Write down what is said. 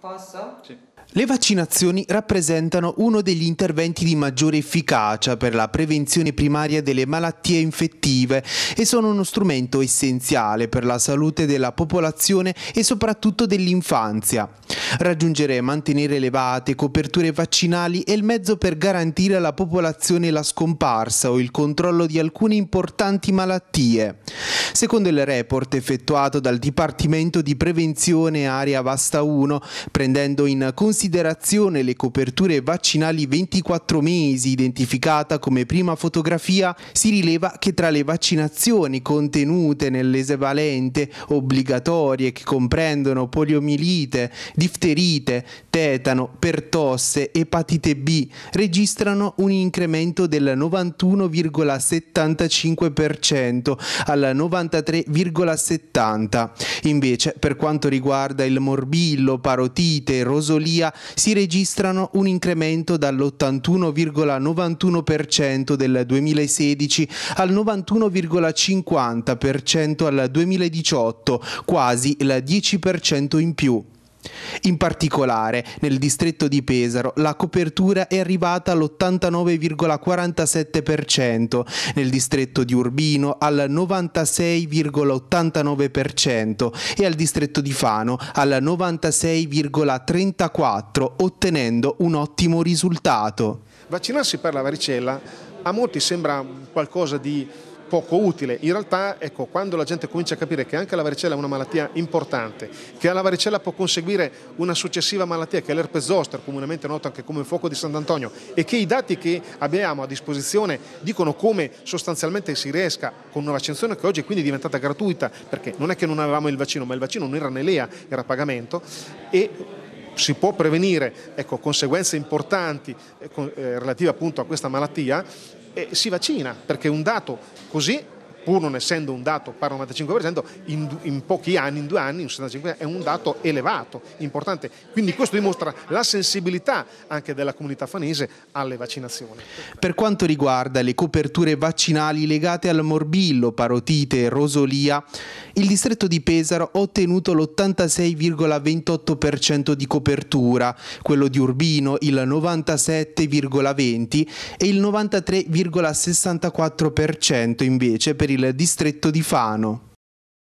Posso? Sì. Le vaccinazioni rappresentano uno degli interventi di maggiore efficacia per la prevenzione primaria delle malattie infettive e sono uno strumento essenziale per la salute della popolazione e soprattutto dell'infanzia. Raggiungere e mantenere elevate coperture vaccinali è il mezzo per garantire alla popolazione la scomparsa o il controllo di alcune importanti malattie. Secondo il report effettuato dal Dipartimento di Prevenzione Area Vasta 1, prendendo in considerazione le coperture vaccinali 24 mesi identificata come prima fotografia, si rileva che tra le vaccinazioni contenute nell'esevalente obbligatorie che comprendono poliomielite, difteria, difterite, tetano, pertosse, epatite B registrano un incremento del 91,75% al 93,70%. Invece, per quanto riguarda il morbillo, parotite, rosolia, si registrano un incremento dall'81,91% del 2016 al 91,50% al 2018, quasi il 10% in più. In particolare, nel distretto di Pesaro la copertura è arrivata all'89,47%, nel distretto di Urbino al 96,89% e al distretto di Fano al 96,34%, ottenendo un ottimo risultato. Vaccinarsi per la varicella a molti sembra qualcosa di poco utile. In realtà ecco, quando la gente comincia a capire che anche la varicella è una malattia importante, che alla varicella può conseguire una successiva malattia che è l'herpes zoster, comunemente nota anche come il fuoco di Sant'Antonio, e che i dati che abbiamo a disposizione dicono come sostanzialmente si riesca con una vaccinazione che oggi è quindi diventata gratuita, perché non è che non avevamo il vaccino, ma il vaccino non era nell'EA, era a pagamento, e si può prevenire ecco, conseguenze importanti eh, eh relative appunto a questa malattia si vaccina, perché un dato così pur non essendo un dato pari al 95%, in, in, pochi anni, in due anni, in 65 anni, è un dato elevato, importante. Quindi questo dimostra la sensibilità anche della comunità fanese alle vaccinazioni. Per quanto riguarda le coperture vaccinali legate al morbillo, parotite e rosolia, il distretto di Pesaro ha ottenuto l'86,28% di copertura, quello di Urbino il 97,20% e il 93,64% invece per il il distretto di Fano.